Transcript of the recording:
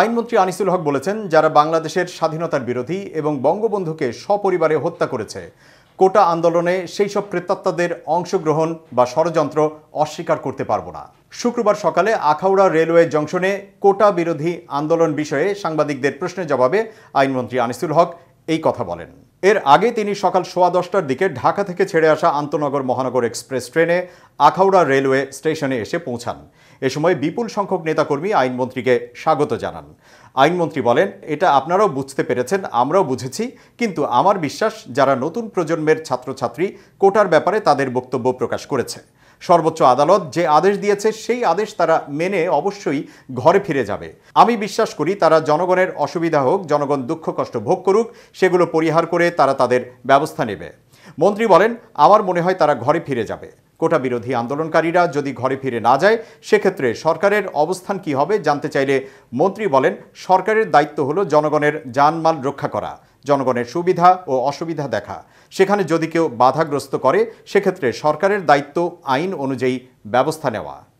আইনমন্ত্রী আনিসুল হক বলেছেন যারা বাংলাদেশের স্বাধীনতার বিরোধী এবং বঙ্গবন্ধুকে সপরিবারে হত্যা করেছে কোটা আন্দোলনে সেই সব প্রেতাত্মাদের অংশগ্রহণ বা ষড়যন্ত্র অস্বীকার করতে পারব না শুক্রবার সকালে আখাউড়া রেলওয়ে জংশনে কোটা বিরোধী আন্দোলন বিষয়ে সাংবাদিকদের প্রশ্নের জবাবে আইনমন্ত্রী আনিসুল হক এই কথা বলেন এর আগে তিনি সকাল সোয়া দশটার দিকে ঢাকা থেকে ছেড়ে আসা আন্তনগর মহানগর এক্সপ্রেস ট্রেনে আখাউড়া রেলওয়ে স্টেশনে এসে পৌঁছান এ সময় বিপুল সংখ্যক নেতাকর্মী আইনমন্ত্রীকে স্বাগত জানান আইনমন্ত্রী বলেন এটা আপনারাও বুঝতে পেরেছেন আমরাও বুঝেছি কিন্তু আমার বিশ্বাস যারা নতুন প্রজন্মের ছাত্রছাত্রী কোটার ব্যাপারে তাদের বক্তব্য প্রকাশ করেছে সর্বোচ্চ আদালত যে আদেশ দিয়েছে সেই আদেশ তারা মেনে অবশ্যই ঘরে ফিরে যাবে আমি বিশ্বাস করি তারা জনগণের অসুবিধা হোক জনগণ দুঃখ কষ্ট ভোগ করুক সেগুলো পরিহার করে তারা তাদের ব্যবস্থা নেবে মন্ত্রী বলেন আমার মনে হয় তারা ঘরে ফিরে যাবে কোটা বিরোধী আন্দোলনকারীরা যদি ঘরে ফিরে না যায় সেক্ষেত্রে সরকারের অবস্থান কি হবে জানতে চাইলে মন্ত্রী বলেন সরকারের দায়িত্ব হলো জনগণের জানমাল রক্ষা করা জনগণের সুবিধা ও অসুবিধা দেখা সেখানে যদি কেউ বাধাগ্রস্ত করে সেক্ষেত্রে সরকারের দায়িত্ব আইন অনুযায়ী ব্যবস্থা নেওয়া